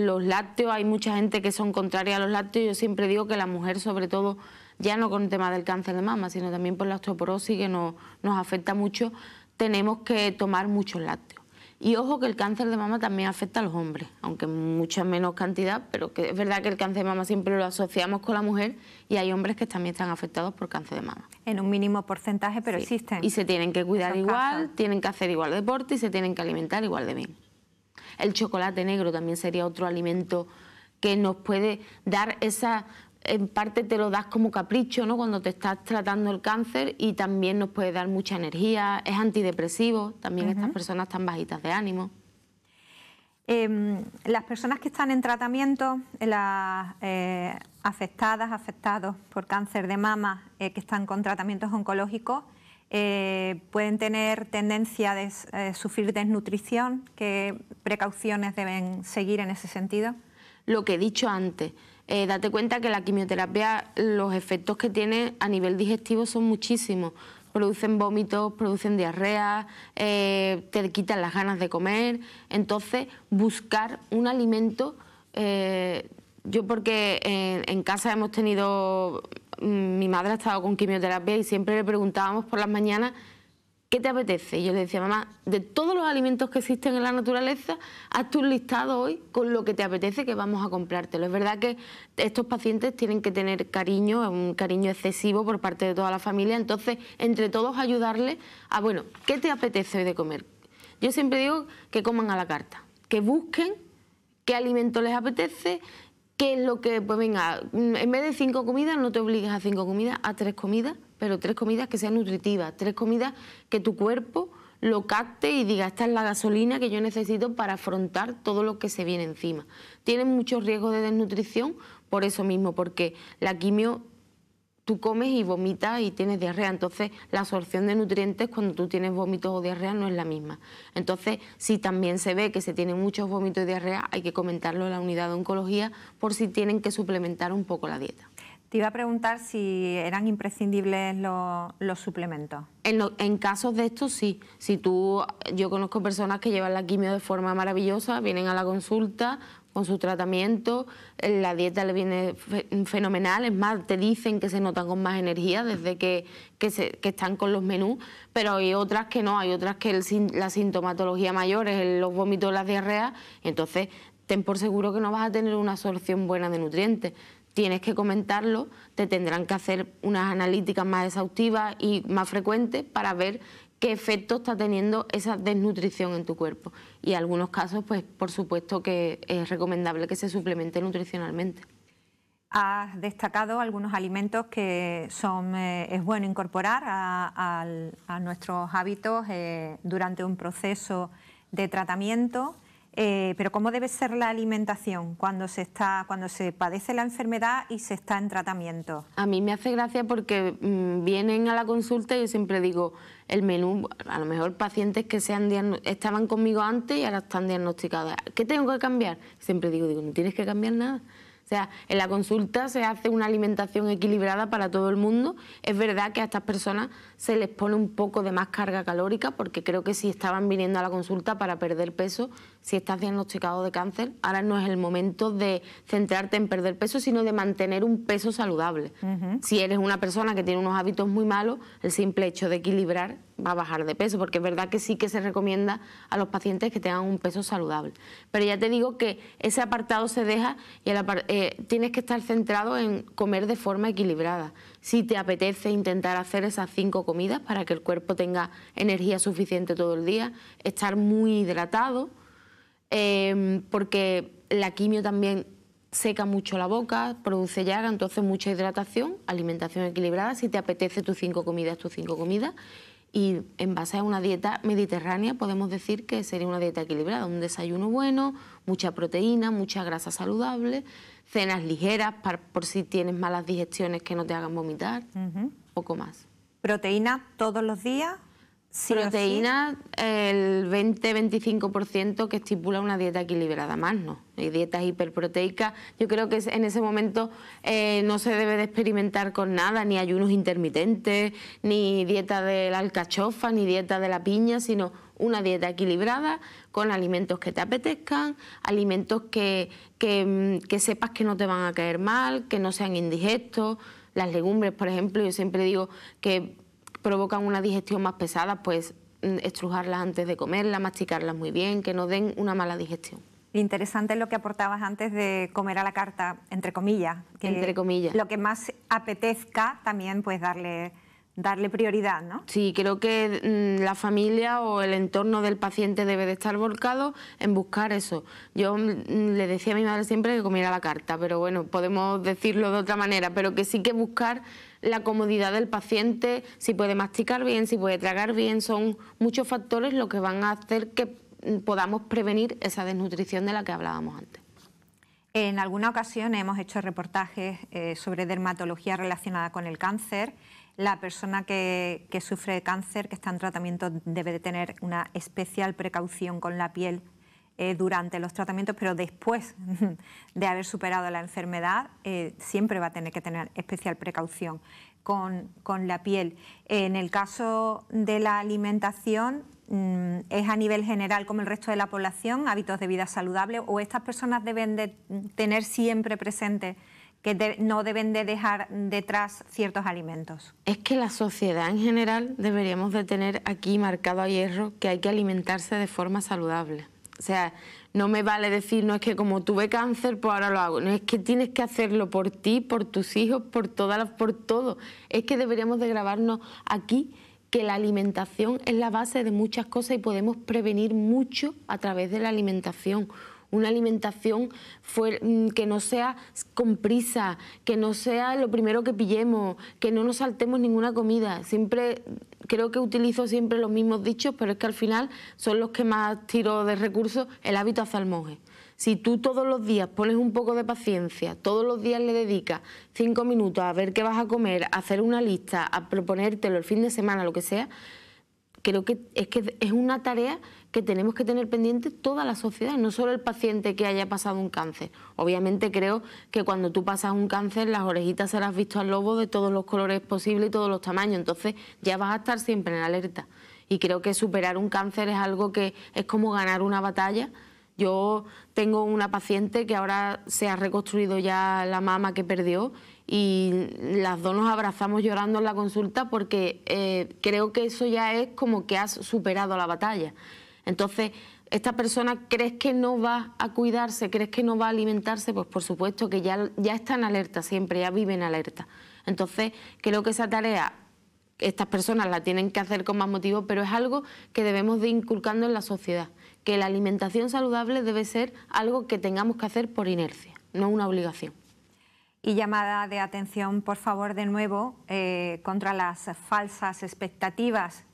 los lácteos, hay mucha gente que son contraria a los lácteos, yo siempre digo que la mujer sobre todo, ya no con el tema del cáncer de mama, sino también por la osteoporosis que nos afecta mucho, tenemos que tomar muchos lácteos. Y ojo que el cáncer de mama también afecta a los hombres, aunque en mucha menos cantidad, pero que es verdad que el cáncer de mama siempre lo asociamos con la mujer y hay hombres que también están afectados por cáncer de mama. En un mínimo porcentaje, pero existen. Y se tienen que cuidar igual, tienen que hacer igual deporte y se tienen que alimentar igual de bien. El chocolate negro también sería otro alimento que nos puede dar esa en parte te lo das como capricho, ¿no? Cuando te estás tratando el cáncer y también nos puede dar mucha energía, es antidepresivo, también estas personas están bajitas de ánimo. Em, las personas que están en tratamiento, las eh, afectadas, afectados por cáncer de mama, eh, que están con tratamientos oncológicos, eh, pueden tener tendencia a sufrir desnutrición. ¿Qué precauciones deben seguir en ese sentido? Lo que he dicho antes, eh, date cuenta que la quimioterapia, los efectos que tiene a nivel digestivo son muchísimos. Producen vómitos, producen diarrea, eh, te quitan las ganas de comer. Entonces, buscar un alimento. Eh, yo, porque en, en casa hemos tenido. Mm, mi madre ha estado con quimioterapia y siempre le preguntábamos por las mañanas ¿qué te apetece? Y yo le decía, mamá, de todos los alimentos que existen en la naturaleza, tú un listado hoy con lo que te apetece que vamos a comprártelo. Es verdad que estos pacientes tienen que tener cariño, un cariño excesivo por parte de toda la familia, entonces entre todos ayudarles a, bueno, ¿qué te apetece hoy de comer? Yo siempre digo que coman a la carta, que busquen qué alimento les apetece ¿Qué es lo que, pues venga, mm, en vez de cinco comidas, no te obligues a cinco comidas, a tres comidas, pero tres comidas que sean nutritivas, tres comidas que tu cuerpo lo capte y diga, esta es la gasolina que yo necesito para afrontar todo lo que se viene encima. Tienen muchos riesgos de desnutrición por eso mismo, porque la quimio tú comes y vomitas y tienes diarrea. Entonces, la absorción de nutrientes cuando tú tienes vómitos o diarrea no es la misma. Entonces, si también se ve que se tienen muchos vómitos y diarrea, hay que comentarlo en la unidad de oncología por si tienen que suplementar un poco la dieta. Te iba a preguntar si eran imprescindibles los, suplementos. En, en, casos de estos sí. Si tú, yo conozco personas que llevan la quimio de forma maravillosa, vienen a la consulta, con su tratamiento, eh, la dieta le viene fenomenal, es más, te dicen que se notan con más energía desde que, se, están con los menús, pero hay otras que no, hay otras que la sintomatología mayor es los vómitos, las diarreas, entonces ten por seguro que no vas a tener una solución buena de nutrientes. Tienes que comentarlo, te tendrán que hacer unas analíticas más exhaustivas y más frecuentes para ver qué efecto está teniendo esa desnutrición en tu cuerpo. Y en algunos casos, pues por supuesto que es recomendable que se suplemente nutricionalmente. Has destacado algunos alimentos que son, eh, es bueno incorporar a, nuestros hábitos eh, durante un proceso de tratamiento. Eh, pero ¿cómo debe ser la alimentación cuando se, está, cuando se padece la enfermedad y se está en tratamiento? A mí me hace gracia porque mm, vienen a la consulta y yo siempre digo, el menú, a lo mejor pacientes que sean estaban conmigo antes y ahora están diagnosticadas. ¿Qué tengo que cambiar? Siempre digo, digo, no tienes que cambiar nada. O sea, en la consulta se hace una alimentación equilibrada para todo el mundo. Es verdad que a estas personas se les pone un poco de más carga calórica porque creo que si estaban viniendo a la consulta para perder peso, si estás diagnosticado de cáncer, ahora no es el momento de centrarte en perder peso, sino de mantener un peso saludable. Si eres una persona que tiene unos hábitos muy malos, el simple hecho de equilibrar ...va a bajar de peso, porque es verdad que sí que se recomienda a los pacientes que tengan un peso saludable. Pero ya te digo que ese apartado se deja y eh, tienes que estar centrado en comer de forma equilibrada. Si te apetece intentar hacer esas cinco comidas para que el cuerpo tenga energía suficiente todo el día, estar muy hidratado, em, porque la quimio también seca mucho la boca, produce llaga, entonces mucha hidratación, alimentación equilibrada, si te apetece tus cinco comidas, tus cinco comidas y en base a una dieta mediterránea podemos decir que sería una dieta equilibrada, un desayuno bueno, mucha proteína, mucha grasa saludable, cenas ligeras por si tienes malas digestiones que no te hagan vomitar, poco más. ¿Proteína todos los días? Sí, proteína, el 20-25% que estipula una dieta equilibrada más, ¿no? Y dietas hiperproteicas, yo creo que en ese momento eh, no se debe de experimentar con nada, ni ayunos intermitentes, ni dieta de la alcachofa, ni dieta de la piña, sino una dieta equilibrada con alimentos que te apetezcan, alimentos que mm, sepas que no te van a caer mal, que no sean indigestos. Las legumbres, por ejemplo, yo siempre digo que provocan una digestión más pesada, pues mm, estrujarlas antes de comerlas, masticarlas muy bien, que no den una mala digestión. Interesante es lo que aportabas antes de comer a la carta, entre comillas. Que entre comillas. Lo que más apetezca también, pues darle darle prioridad, ¿no? Sí, creo que mm, la familia o el entorno del paciente debe de estar volcado en buscar eso. Yo mm, mm, le decía a mi madre siempre que comiera la carta, pero bueno, podemos decirlo de otra manera, pero que sí que buscar la comodidad del paciente, si puede masticar bien, si puede tragar bien, son muchos factores los que van a hacer que podamos prevenir esa desnutrición de la que hablábamos antes. En alguna ocasión hemos hecho reportajes eh, sobre dermatología relacionada con el cáncer la persona que, sufre de cáncer, que está en tratamiento, debe de tener una especial precaución con la piel eh, durante los tratamientos, pero después de haber superado la enfermedad, eh, siempre va a tener que tener especial precaución con, la piel. En el caso de la alimentación, mm, es a nivel general como el resto de la población, hábitos de vida saludables, o estas personas deben de tener siempre presente que no deben de dejar detrás ciertos alimentos. Es que la sociedad en general deberíamos de tener aquí marcado a hierro que hay que alimentarse de forma saludable. O sea, no me vale decir, no es que como tuve cáncer, pues ahora lo hago. No es que tienes que hacerlo por ti, por tus hijos, por todas las, por todo. Es que deberíamos de grabarnos aquí que la alimentación es la base de muchas cosas y podemos prevenir mucho a través de la alimentación una alimentación mm, que no sea con prisa, que no sea lo primero que pillemos, que no nos saltemos ninguna comida. Siempre creo que utilizo siempre los mismos dichos, pero es que al final son los que más tiro de recursos, el hábito hace al monje. Si tú todos los días pones un poco de paciencia, todos los días le dedicas cinco minutos a ver qué vas a comer, a hacer una lista, a proponértelo el fin de semana, lo que sea, creo que es que es una tarea que tenemos que tener pendiente toda la sociedad, no solo el paciente que haya pasado un cáncer. Obviamente creo que cuando tú pasas un cáncer, las orejitas serás visto al lobo de todos los colores posibles y todos los tamaños, entonces ya vas a estar siempre en alerta. Y creo que superar un cáncer es algo que es como ganar una batalla. Yo tengo una paciente que ahora se ha reconstruido ya la mama que perdió y las dos nos abrazamos llorando en la consulta porque eh, creo que eso ya es como que has superado la batalla. Entonces, esta persona crees que no va a cuidarse, crees que no va a alimentarse, pues por supuesto que ya, ya está en alerta siempre, ya vive en alerta. Entonces, creo que esa tarea estas personas la tienen que hacer con más motivo, pero es algo que debemos de inculcando en la sociedad, que la alimentación saludable debe ser algo que tengamos que hacer por inercia, no una obligación. Y llamada de atención, por favor, de nuevo, eh, contra las falsas expectativas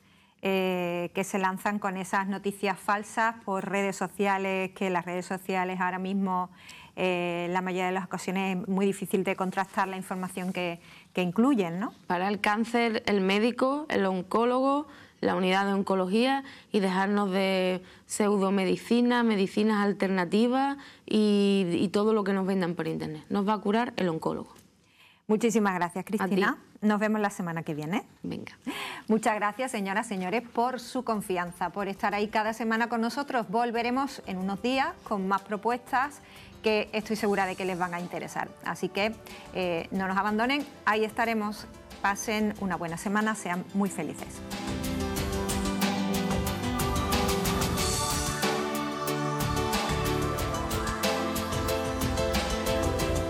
eh, que se lanzan con esas noticias falsas por redes sociales, que las redes sociales ahora mismo, en eh, la mayoría de las ocasiones, es muy difícil de contrastar la información que, incluyen. Para el cáncer, el médico, el oncólogo, la unidad de oncología y dejarnos de pseudomedicina, medicinas alternativas y, todo lo que nos vendan por internet. Nos va a curar el oncólogo. Muchísimas gracias, Cristina. Nos vemos la semana que viene. Venga. Muchas gracias, señoras, señores, por su confianza, por estar ahí cada semana con nosotros. Volveremos en unos días con más propuestas que estoy segura de que les van a interesar. Así que eh, no nos abandonen, ahí estaremos. Pasen una buena semana, sean muy felices.